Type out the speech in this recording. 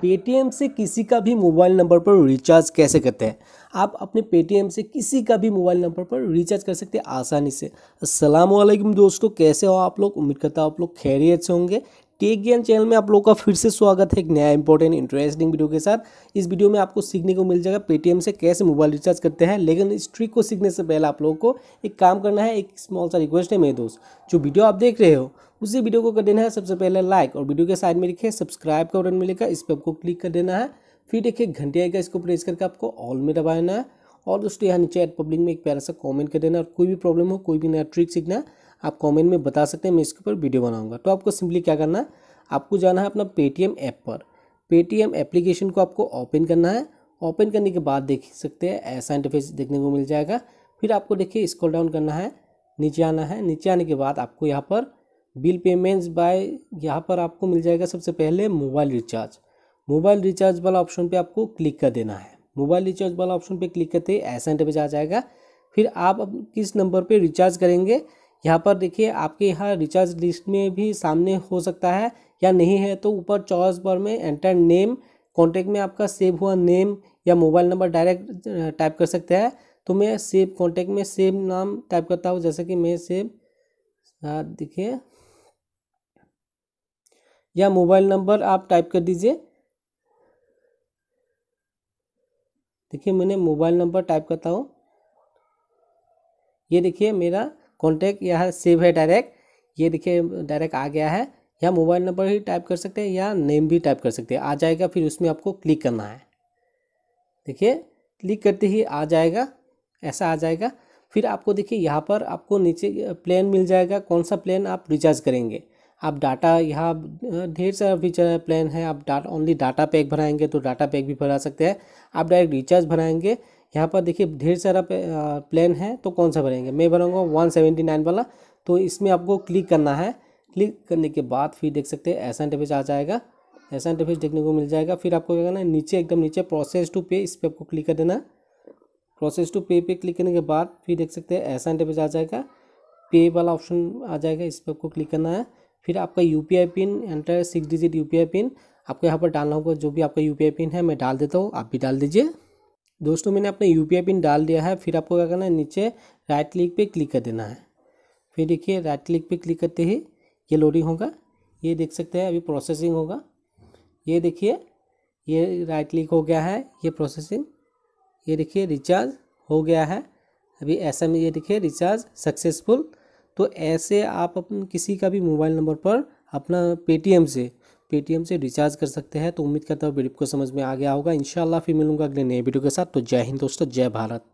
Paytm से किसी का भी मोबाइल नंबर पर रिचार्ज कैसे करते हैं आप अपने पेटीएम से किसी का भी मोबाइल नंबर पर रिचार्ज कर सकते हैं आसानी से असलम दोस्तों कैसे हो आप लोग उम्मीद करता हूँ आप लोग खैरियत से होंगे टेक ज्ञान चैनल में आप लोगों का फिर से स्वागत है एक नया इंपॉर्टेंट इंटरेस्टिंग वीडियो के साथ इस वीडियो में आपको सीखने को मिल जाएगा पेटीएम से कैसे मोबाइल रिचार्ज करते हैं लेकिन इस ट्रिक को सीखने से पहले आप लोगों को एक काम करना है एक स्मॉल सा रिक्वेस्ट है मेरे दोस्त जो वीडियो आप देख रहे हो उसी वीडियो को कर देना है सबसे पहले लाइक और वीडियो के साइड में लिखे सब्सक्राइब का बटन मिलेगा इस पर आपको क्लिक कर देना है फिर देखिए घंटे आएगा इसको प्रेस करके आपको ऑल में दबाना है और दोस्तों यहाँ नीचे एड पब्लिक में एक प्यारा सा कॉमेंट कर देना और कोई भी प्रॉब्लम हो कोई भी नया ट्रिक सीखना है आप कमेंट में बता सकते हैं मैं इसके ऊपर वीडियो बनाऊंगा तो आपको सिंपली क्या करना है आपको जाना है अपना पेटीएम ऐप पर पेटीएम एप्लीकेशन को आपको ओपन करना है ओपन करने के बाद देख सकते हैं ऐसा इंटरफेस देखने को मिल जाएगा फिर आपको देखिए स्क्रॉल डाउन करना है नीचे आना है नीचे आने के बाद आपको यहाँ पर बिल पेमेंट्स बाय यहाँ पर आपको मिल जाएगा सबसे पहले मोबाइल रिचार्ज मोबाइल रिचार्ज वाला ऑप्शन पे आपको क्लिक कर देना है मोबाइल रिचार्ज वाला ऑप्शन पे क्लिक करते ऐसा इंटरफेस आ जाएगा फिर आप किस नंबर पे रिचार्ज करेंगे यहाँ पर देखिए आपके यहाँ रिचार्ज लिस्ट में भी सामने हो सकता है या नहीं है तो ऊपर चॉइस बार में एंटर नेम कॉन्टैक्ट में आपका सेव हुआ नेम या मोबाइल नंबर डायरेक्ट टाइप कर सकते हैं तो मैं सेव कॉन्टैक्ट में सेव नाम टाइप करता हूँ जैसे कि मैं सेव देखिए या मोबाइल नंबर आप टाइप कर दीजिए देखिए मैंने मोबाइल नंबर टाइप करता हूँ ये देखिए मेरा कॉन्टैक्ट या सेव है डायरेक्ट ये देखिए डायरेक्ट आ गया है या मोबाइल नंबर ही टाइप कर सकते हैं या नेम भी टाइप कर सकते हैं आ जाएगा फिर उसमें आपको क्लिक करना है देखिए क्लिक करते ही आ जाएगा ऐसा आ जाएगा फिर आपको देखिए यहाँ पर आपको नीचे प्लान मिल जाएगा कौन सा प्लान आप रिचार्ज करेंगे आप डाटा यहाँ ढेर सारा फीचर प्लान है आप डाटा ओनली डाटा पैक भराएंगे तो डाटा पैक भी भरा सकते हैं आप डायरेक्ट रिचार्ज भराएंगे यहाँ पर देखिए ढेर सारा प्लान है तो कौन सा भरेंगे मैं भरूँगा वन सेवेंटी नाइन वाला तो इसमें आपको क्लिक करना है क्लिक करने के बाद फिर देख सकते हैं ऐसा इंटरफेस आ जाएगा ऐसा इंटरफेस देखने को मिल जाएगा फिर आपको क्या करना है नीचे एकदम नीचे प्रोसेस टू पे इस पर आपको क्लिक कर देना प्रोसेस टू पे पे क्लिक करने के बाद फिर देख सकते हैं ऐसा इंटरफेस आ जाएगा पे वाला ऑप्शन आ जाएगा इस पर आपको क्लिक करना है फिर आपका U PIN enter six digit U PIN आपको यहाँ पर डालना होगा जो भी आपका यू पिन है मैं डाल देता हूँ आप भी डाल दीजिए दोस्तों मैंने अपना यू पिन डाल दिया है फिर आपको क्या करना है नीचे राइट क्लिक पे क्लिक कर देना है फिर देखिए राइट क्लिक पे क्लिक करते ही ये लोडिंग होगा ये देख सकते हैं अभी प्रोसेसिंग होगा ये देखिए ये राइट क्लिक हो गया है ये प्रोसेसिंग ये देखिए रिचार्ज हो गया है अभी ऐसा में ये देखिए रिचार्ज सक्सेसफुल तो ऐसे आप अपन किसी का भी मोबाइल नंबर पर अपना पेटीएम से पेटीएम से रिचार्ज कर सकते हैं तो उम्मीद करता हूँ वीडियो को समझ में आ गया होगा इंशाल्लाह फिर मिलूंगा अगले नए वीडियो के साथ तो जय हिंद दोस्तों जय भारत